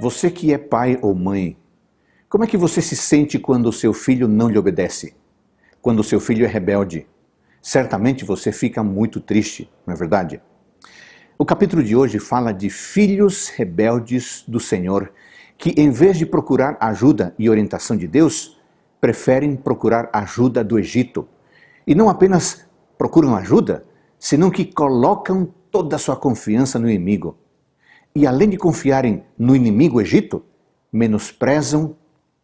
Você que é pai ou mãe, como é que você se sente quando o seu filho não lhe obedece? Quando o seu filho é rebelde? Certamente você fica muito triste, não é verdade? O capítulo de hoje fala de filhos rebeldes do Senhor, que em vez de procurar ajuda e orientação de Deus, preferem procurar ajuda do Egito. E não apenas procuram ajuda, senão que colocam toda a sua confiança no inimigo e além de confiarem no inimigo Egito, menosprezam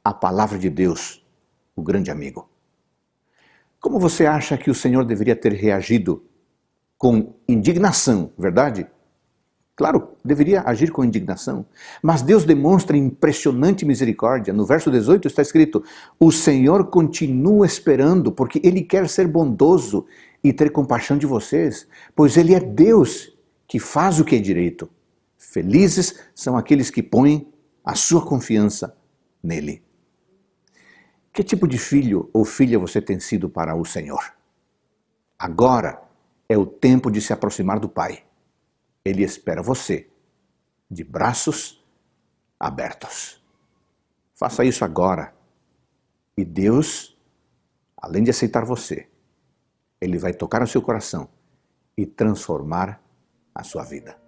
a palavra de Deus, o grande amigo. Como você acha que o Senhor deveria ter reagido? Com indignação, verdade? Claro, deveria agir com indignação, mas Deus demonstra impressionante misericórdia. No verso 18 está escrito: O Senhor continua esperando, porque Ele quer ser bondoso e ter compaixão de vocês, pois Ele é Deus que faz o que é direito. Felizes são aqueles que põem a sua confiança nele. Que tipo de filho ou filha você tem sido para o Senhor? Agora é o tempo de se aproximar do Pai. Ele espera você de braços abertos. Faça isso agora. E Deus, além de aceitar você, ele vai tocar o seu coração e transformar a sua vida.